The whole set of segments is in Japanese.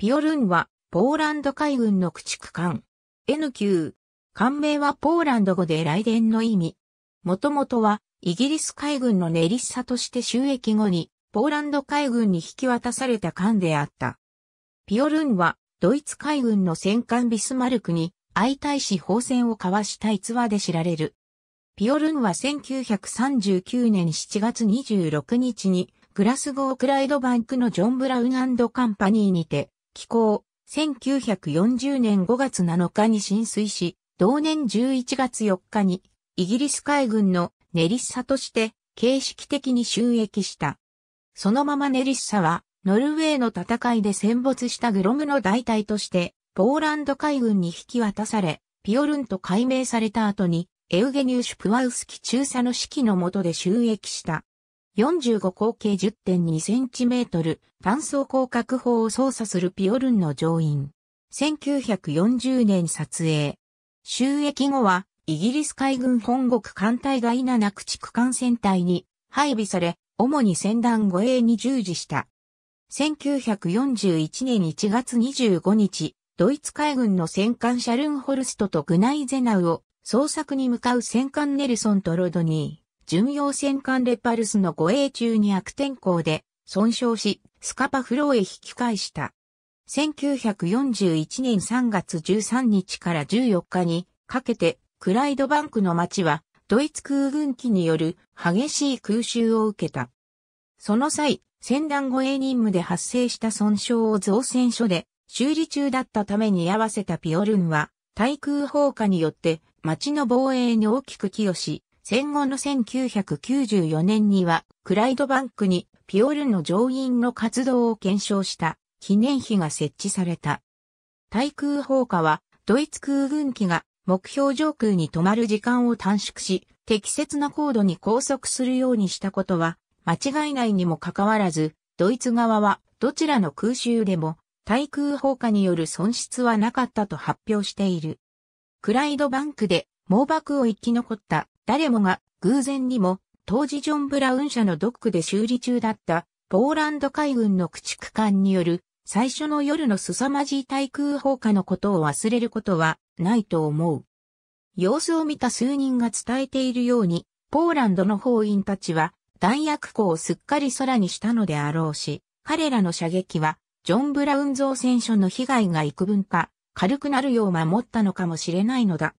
ピオルンは、ポーランド海軍の駆逐艦。n q 艦名はポーランド語で雷電の意味。もともとは、イギリス海軍のネリッサとして収益後に、ポーランド海軍に引き渡された艦であった。ピオルンは、ドイツ海軍の戦艦ビスマルクに、相対し砲戦を交わした逸話で知られる。ピオルンは1939年7月26日に、グラスゴークライドバンクのジョン・ブラウンカンパニーにて、寄港、1940年5月7日に浸水し、同年11月4日にイギリス海軍のネリッサとして形式的に収益した。そのままネリッサはノルウェーの戦いで戦没したグロムの代替としてポーランド海軍に引き渡され、ピオルンと改名された後にエウゲニューシュ・プワウスキ中佐の指揮の下で収益した。45口径 10.2cm 単装広角砲を操作するピオルンの乗員。1940年撮影。収益後は、イギリス海軍本国艦隊第7駆逐艦船隊に配備され、主に船団護衛に従事した。1941年1月25日、ドイツ海軍の戦艦シャルンホルストとグナイゼナウを捜索に向かう戦艦ネルソンとロドニー。巡洋戦艦レパルスの護衛中に悪天候で損傷し、スカパフローへ引き返した。1941年3月13日から14日にかけて、クライドバンクの町は、ドイツ空軍機による激しい空襲を受けた。その際、戦団護衛任務で発生した損傷を造船所で修理中だったために合わせたピオルンは、対空砲火によって町の防衛に大きく寄与し、戦後の1994年には、クライドバンクにピオルの乗員の活動を検証した記念碑が設置された。対空砲火は、ドイツ空軍機が目標上空に止まる時間を短縮し、適切な高度に拘束するようにしたことは、間違いないにもかかわらず、ドイツ側はどちらの空襲でも対空砲火による損失はなかったと発表している。クライドバンクで猛爆を生き残った誰もが偶然にも当時ジョン・ブラウン社のドックで修理中だったポーランド海軍の駆逐艦による最初の夜の凄まじい対空砲火のことを忘れることはないと思う。様子を見た数人が伝えているように、ポーランドの砲員たちは弾薬庫をすっかり空にしたのであろうし、彼らの射撃はジョン・ブラウン造船所の被害が幾分か軽くなるよう守ったのかもしれないのだ。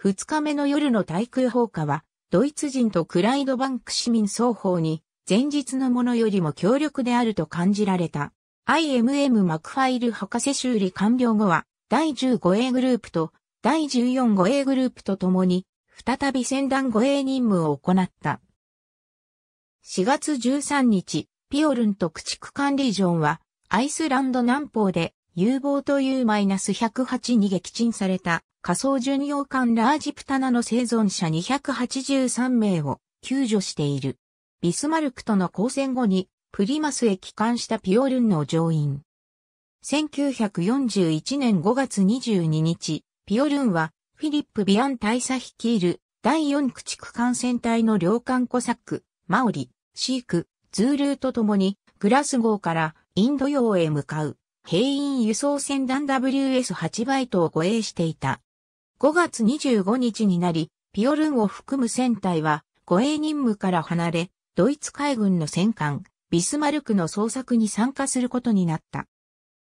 二日目の夜の対空砲火は、ドイツ人とクライドバンク市民双方に、前日のものよりも強力であると感じられた。IMM マクファイル博士修理完了後は、第 15A グループと第 14A グループと共に、再び戦団護衛任務を行った。4月13日、ピオルンと駆逐艦リージョンは、アイスランド南方で U 望というマイナス108に撃沈された仮想巡洋艦ラージプタナの生存者283名を救助している。ビスマルクとの交戦後にプリマスへ帰還したピオルンの乗員。1941年5月22日、ピオルンはフィリップ・ビアン大佐率いる第4駆逐艦船隊の両艦コサック、マオリ、シーク、ズールーと共にグラスゴーからインド洋へ向かう兵員輸送船団 WS8 バイトを護衛していた。5月25日になり、ピオルンを含む船隊は、護衛任務から離れ、ドイツ海軍の戦艦、ビスマルクの捜索に参加することになった。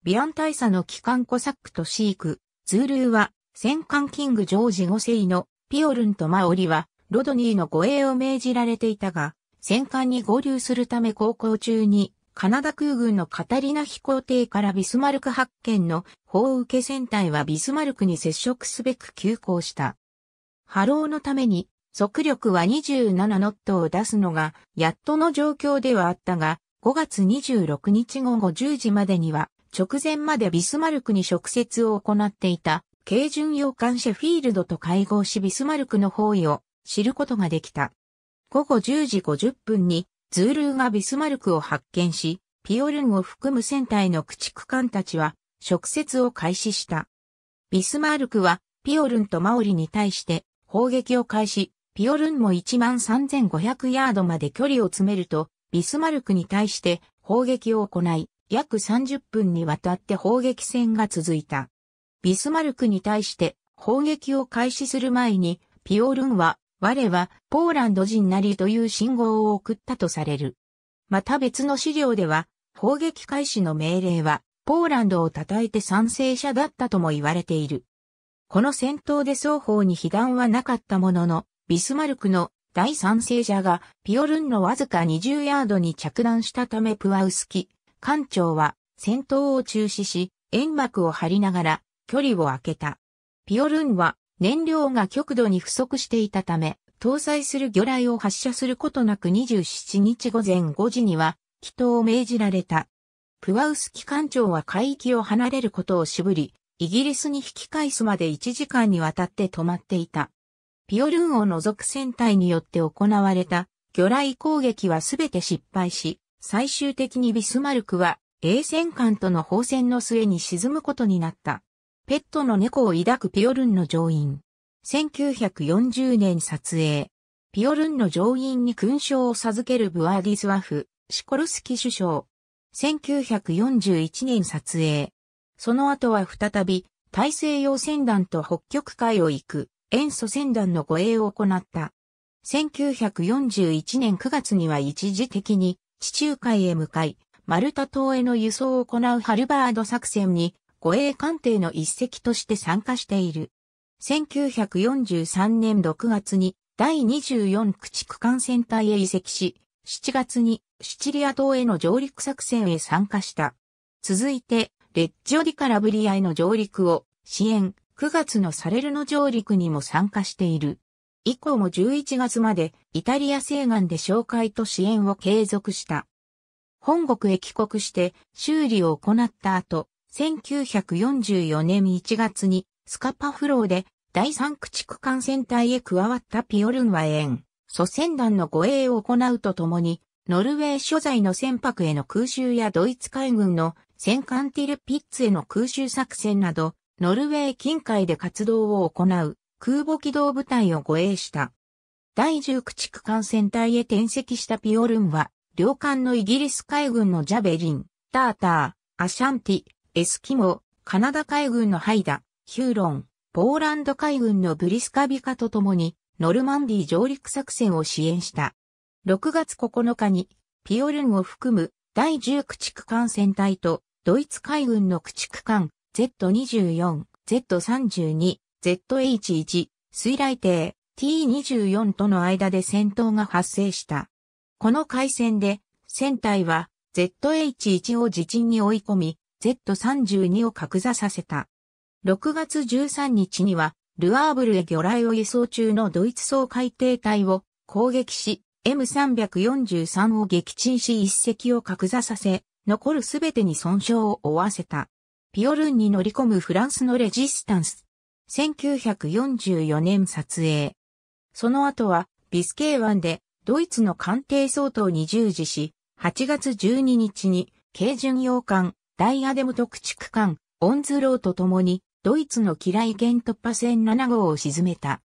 ビアン大佐の機関コサックとシーク、ズールーは、戦艦キングジョージ5世のピオルンとマオリは、ロドニーの護衛を命じられていたが、戦艦に合流するため航行中に、カナダ空軍のカタリナ飛行艇からビスマルク発見の砲受け船体はビスマルクに接触すべく急行した。波浪のために速力は27ノットを出すのがやっとの状況ではあったが、5月26日午後10時までには直前までビスマルクに直接を行っていた軽巡洋艦シェフィールドと会合しビスマルクの方位を知ることができた。午後10時50分にズールーがビスマルクを発見し、ピオルンを含む船体の駆逐艦たちは、直接を開始した。ビスマルクは、ピオルンとマオリに対して、砲撃を開始、ピオルンも13,500ヤードまで距離を詰めると、ビスマルクに対して砲撃を行い、約30分にわたって砲撃戦が続いた。ビスマルクに対して砲撃を開始する前に、ピオルンは我はポーランド人なりという信号を送ったとされる。また別の資料では、砲撃開始の命令は、ポーランドを叩いて賛成者だったとも言われている。この戦闘で双方に被弾はなかったものの、ビスマルクの第賛成者がピオルンのわずか20ヤードに着弾したためプワウスキ、艦長は戦闘を中止し、煙幕を張りながら距離を空けた。ピオルンは燃料が極度に不足していたため、搭載する魚雷を発射することなく27日午前5時には、祈祷を命じられた。プワウス機関長は海域を離れることを渋り、イギリスに引き返すまで1時間にわたって止まっていた。ピオルーンを除く船体によって行われた魚雷攻撃はすべて失敗し、最終的にビスマルクは、衛戦艦との放戦の末に沈むことになった。ペットの猫を抱くピオルンの上院。1940年撮影。ピオルンの上院に勲章を授けるブアーディスワフ、シコルスキ首相。1941年撮影。その後は再び、大西洋船団と北極海を行く、塩素船団の護衛を行った。1941年9月には一時的に地中海へ向かい、マルタ島への輸送を行うハルバード作戦に護衛艦艇の一隻として参加している。1943年6月に第24駆逐艦船隊へ移籍し、7月にシチリア島への上陸作戦へ参加した。続いて、レッジオディカラブリアへの上陸を支援、9月のサレルの上陸にも参加している。以降も11月までイタリア西岸で紹介と支援を継続した。本国へ帰国して修理を行った後、1944年1月にスカパフローで第三駆逐艦船隊へ加わったピオルンは沿、祖先団の護衛を行うとともに、ノルウェー所在の船舶への空襲やドイツ海軍の戦艦ティルピッツへの空襲作戦など、ノルウェー近海で活動を行う空母機動部隊を護衛した。第10駆逐艦船隊へ転籍したピオルンは、両艦のイギリス海軍のジャベリン、ターター、アシャンティ、エスキモ、カナダ海軍のハイダ、ヒューロン、ポーランド海軍のブリスカビカと共に、ノルマンディ上陸作戦を支援した。6月9日に、ピオルンを含む第10駆逐艦船隊と、ドイツ海軍の駆逐艦 Z24、Z32、ZH1、水雷艇 T24 との間で戦闘が発生した。この海戦で、船体は ZH1 を自陣に追い込み、Z32 を格座させた。6月13日には、ルアーブルへ魚雷を輸送中のドイツ総海艇隊を攻撃し、M343 を撃沈し一隻を格座させ、残るすべてに損傷を負わせた。ピオルンに乗り込むフランスのレジスタンス。1944年撮影。その後は、ビスケー湾で、ドイツの艦艇相当に従事し、8月12日に、軽巡洋艦、ダイアデム特地区間、オンズローと共に、ドイツの嫌い原突破戦7号を沈めた。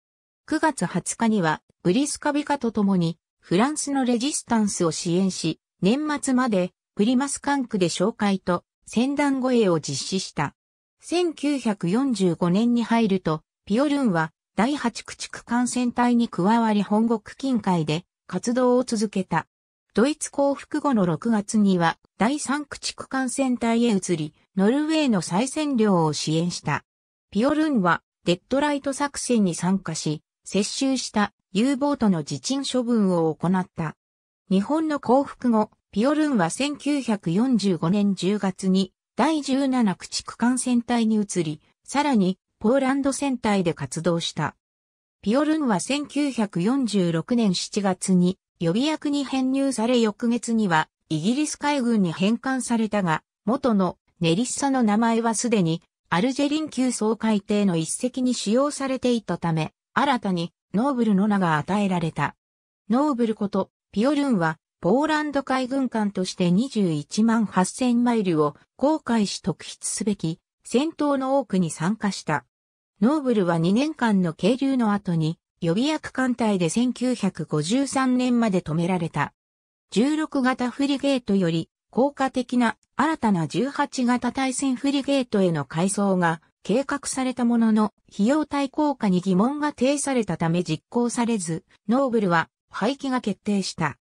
9月20日には、グリスカビカと共に、フランスのレジスタンスを支援し、年末まで、プリマス管区で紹介と、船団護衛を実施した。1945年に入ると、ピオルンは、第8駆逐艦船隊に加わり本国近海で活動を続けた。ドイツ降伏後の6月には第三駆逐艦船隊へ移り、ノルウェーの再占領を支援した。ピオルンはデッドライト作戦に参加し、接収した U ボートの自沈処分を行った。日本の降伏後、ピオルンは1945年10月に第17駆逐艦船隊に移り、さらにポーランド船隊で活動した。ピオルンは1946年7月に予備役に編入され翌月にはイギリス海軍に返還されたが、元のネリッサの名前はすでにアルジェリン級総海艇の一隻に使用されていたため、新たにノーブルの名が与えられた。ノーブルことピオルンはポーランド海軍艦として21万8000マイルを航海し特筆すべき戦闘の多くに参加した。ノーブルは2年間の経流の後に予備役艦隊で1953年まで止められた。16型フリゲートより効果的な新たな18型対戦フリゲートへの改装が計画されたものの費用対効果に疑問が呈されたため実行されず、ノーブルは廃棄が決定した。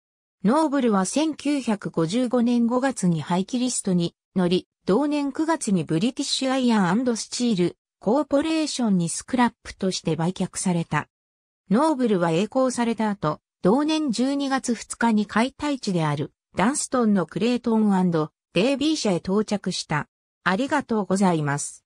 ノーブルは1955年5月に廃棄リストに乗り、同年9月にブリティッシュアイアンスチールコーポレーションにスクラップとして売却された。ノーブルは栄光された後、同年12月2日に解体地であるダンストンのクレートンデイビー社へ到着した。ありがとうございます。